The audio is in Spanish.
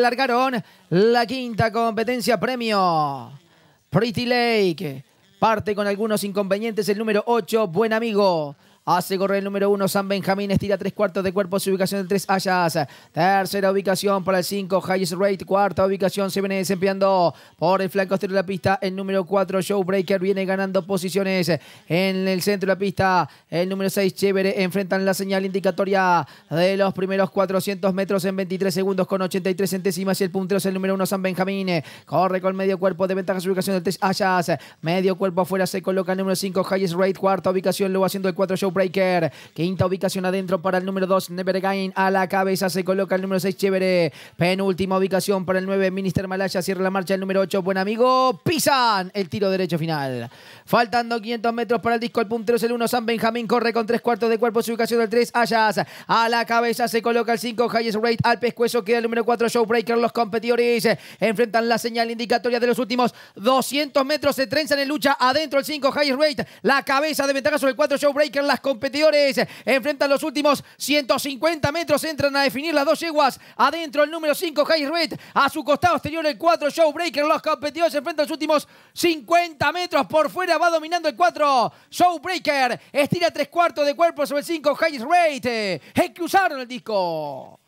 largaron la quinta competencia premio. Pretty Lake. Parte con algunos inconvenientes el número 8, buen amigo. Hace correr el número 1, San Benjamín. Estira tres cuartos de cuerpo. Su ubicación del 3, Ayas. Tercera ubicación para el cinco Highest Rate. Cuarta ubicación se viene desempeñando por el flanco exterior de la pista. El número 4, Showbreaker, viene ganando posiciones en el centro de la pista. El número 6, Chévere, enfrentan la señal indicatoria de los primeros 400 metros en 23 segundos con 83 centésimas. Y el puntero es el número 1, San Benjamín. Corre con medio cuerpo de ventaja su ubicación del 3, Ayas. Medio cuerpo afuera se coloca el número 5, Highest Rate. Cuarta ubicación luego haciendo el 4, Showbreaker. Quinta ubicación adentro para el número 2, Never A la cabeza se coloca el número 6, Chévere. Penúltima ubicación para el 9, Minister Malaya. Cierra la marcha el número 8, Buen Amigo. Pisan el tiro derecho final. Faltando 500 metros para el disco. El puntero es el 1, San Benjamín. Corre con tres cuartos de cuerpo. Su ubicación del 3, Ayas. A la cabeza se coloca el 5, Highest Rate. Al pescuezo queda el número 4, Showbreaker. Los competidores enfrentan la señal indicatoria de los últimos 200 metros. Se trenzan en lucha adentro el 5, Highest Rate. La cabeza de ventaja sobre el 4, Showbreaker. Las competidores enfrentan los últimos 150 metros, entran a definir las dos yeguas. Adentro el número 5, high Red. A su costado exterior el 4, Showbreaker. Los competidores enfrentan los últimos 50 metros. Por fuera va dominando el 4, Showbreaker. Estira tres cuartos de cuerpo sobre el 5, Hayes que usaron el disco.